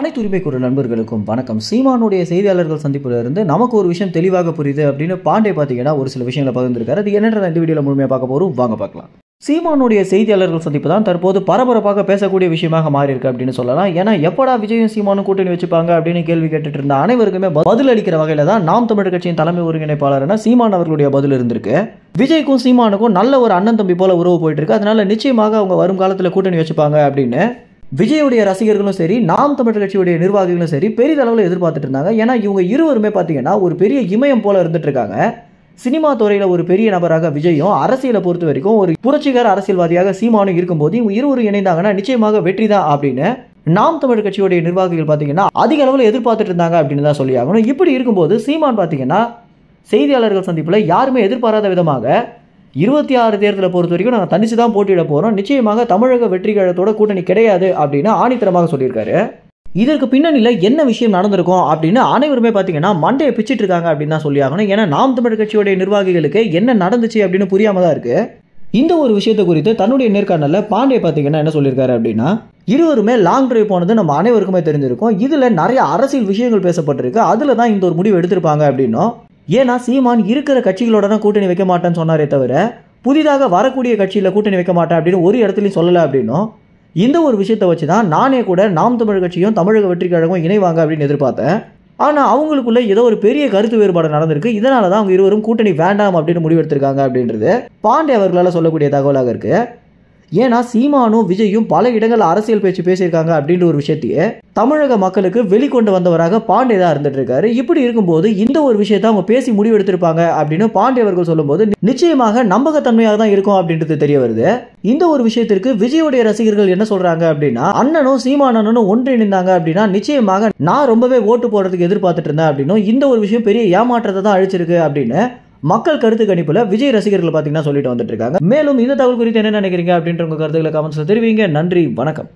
அனைத்து உரிமைக்குரிய நண்பர்களுக்கும் வணக்கம் சீமானுடைய செய்தியாளர்கள் சந்திப்பில் இருந்து நமக்கு ஒரு விஷயம் தெளிவாக புரியுது அப்படின்னு பாண்டே பார்த்தீங்கன்னா ஒரு சில விஷயங்களை பகிர்ந்துருக்காரு அது என்னன்ற இந்த வீடியோவில் முழுமையாக பார்க்க போகிறோம் வாங்க பார்க்கலாம் சீமானுடைய செய்தியாளர்கள் சந்திப்பு தான் தற்போது பரபரப்பாக பேசக்கூடிய விஷயமாக மாறி இருக்கு அப்படின்னு சொல்லலாம் ஏன்னா எப்படா விஜயும் சீமானும் கூட்டணி வச்சுப்பாங்க அப்படின்னு கேள்வி கேட்டுட்டு இருந்த அனைவருக்குமே பதில் அளிக்கிற வகையில் தான் நாம் தமிழர் கட்சியின் தலைமை ஒருங்கிணைப்பாளரான சீமான் அவர்களுடைய பதில் இருந்திருக்கு விஜய்க்கும் சீமானுக்கும் நல்ல ஒரு அண்ணன் தம்பி போல உறவு போயிட்டு இருக்கு அதனால நிச்சயமாக அவங்க வரும் காலத்தில் கூட்டணி வச்சுப்பாங்க அப்படின்னு விஜயுடைய ரசிகர்களும் சரி நாம் தமிழர் கட்சியுடைய நிர்வாகிகளும் சரி பெரிதளவில் எதிர்பார்த்துட்டு இருந்தாங்க ஏன்னா இவங்க இருவருமே பார்த்தீங்கன்னா ஒரு பெரிய இமயம் போல இருந்துட்டு இருக்காங்க சினிமா துறையில் ஒரு பெரிய நபராக விஜயும் அரசியலை பொறுத்த வரைக்கும் ஒரு புரட்சிகர அரசியல்வாதியாக சீமானும் இருக்கும்போது இவங்க இருவரும் இணைந்தாங்கன்னா நிச்சயமாக வெற்றி தான் அப்படின்னு நாம் தமிழ் கட்சியுடைய நிர்வாகிகள் பார்த்தீங்கன்னா அதிக அளவில் எதிர்பார்த்துட்டு இருந்தாங்க அப்படின்னு தான் சொல்லி ஆகணும் இப்படி இருக்கும்போது சீமான் பார்த்தீங்கன்னா செய்தியாளர்கள் சந்திப்பில் யாருமே எதிர்பாராத விதமாக இருபத்தி ஆறு தேர்தலை பொறுத்த வரைக்கும் நாங்கள் தனிச்சு தான் போட்டியிட போகிறோம் நிச்சயமாக தமிழக வெற்றி கழகத்தோட கூட்டணி கிடையாது அப்படின்னு ஆணித்தரமாக சொல்லியிருக்காரு இதற்கு பின்னணியில் என்ன விஷயம் நடந்திருக்கும் அப்படின்னு அனைவருமே பார்த்தீங்கன்னா மண்டையை பிச்சுட்டு இருக்காங்க அப்படின்னு தான் சொல்லி ஆகணும் ஏன்னா நாம் தமிழ் கட்சியுடைய நிர்வாகிகளுக்கு என்ன நடந்துச்சு அப்படின்னு புரியாமல் தான் இருக்குது இந்த ஒரு விஷயத்தை குறித்து தன்னுடைய நேர்காணலில் பாண்டே பார்த்தீங்கன்னா என்ன சொல்லியிருக்காரு அப்படின்னா இருவருமே லாங் டிரைவ் போனது நம்ம அனைவருக்குமே தெரிஞ்சிருக்கும் இதில் நிறைய அரசியல் விஷயங்கள் பேசப்பட்டிருக்கு அதில் தான் இந்த ஒரு முடிவு எடுத்திருப்பாங்க அப்படின்னும் ஏன்னா சீமான் இருக்கிற கட்சிகளோட தான் கூட்டணி வைக்க மாட்டேன்னு சொன்னாரே தவிர புதிதாக வரக்கூடிய கட்சியில் கூட்டணி வைக்க மாட்டேன் அப்படின்னு ஒரு இடத்துலையும் சொல்லலை அப்படின்னும் இந்த ஒரு விஷயத்தை வச்சு தான் நானே கூட நாம் தமிழ் கட்சியும் தமிழக வெற்றி கழகம் இணைவாங்க அப்படின்னு எதிர்பார்த்தேன் ஆனால் அவங்களுக்குள்ள ஏதோ ஒரு பெரிய கருத்து வேறுபாடு நடந்திருக்கு இதனால தான் அவங்க இருவரும் கூட்டணி வேண்டாம் அப்படின்னு முடிவெடுத்திருக்காங்க அப்படின்றது பாண்டே அவர்களால் சொல்லக்கூடிய தகவலாக இருக்குது ஏன்னா சீமானும் விஜயும் பல இடங்களில் அரசியல் பேச்சு பேசியிருக்காங்க அப்படின்ற ஒரு விஷயத்தையே தமிழக மக்களுக்கு வெளிக்கொண்டு வந்தவராக பாண்டே தான் இருந்துட்டு இருக்காரு இப்படி இருக்கும்போது இந்த ஒரு விஷயத்த அவங்க பேசி முடிவெடுத்திருப்பாங்க அப்படின்னு பாண்டே அவர்கள் சொல்லும்போது நிச்சயமாக நம்பகத்தன்மையாக தான் இருக்கும் அப்படின்றது தெரிய வருது இந்த ஒரு விஷயத்திற்கு விஜயோடைய ரசிகர்கள் என்ன சொல்றாங்க அப்படின்னா அண்ணனும் சீமானனும் ஒன்றிணைந்தாங்க அப்படின்னா நிச்சயமாக நான் ரொம்பவே ஓட்டு போடுறதுக்கு எதிர்பார்த்துட்டு இருந்தேன் அப்படின்னும் இந்த ஒரு விஷயம் பெரிய ஏமாற்றத்தை தான் அழிச்சிருக்கு அப்படின்னு மக்கள் கருத்து கணிப்பில் விஜய் ரசிகர்கள் பார்த்தீங்கன்னா சொல்லிட்டு வந்துட்டு இருக்காங்க மேலும் இந்த தகவல் குறித்து என்ன நினைக்கிறீங்க அப்படின்ற உங்கள் கருத்துக்களை கமெண்ட்ஸில் தெரிவிங்க நன்றி வணக்கம்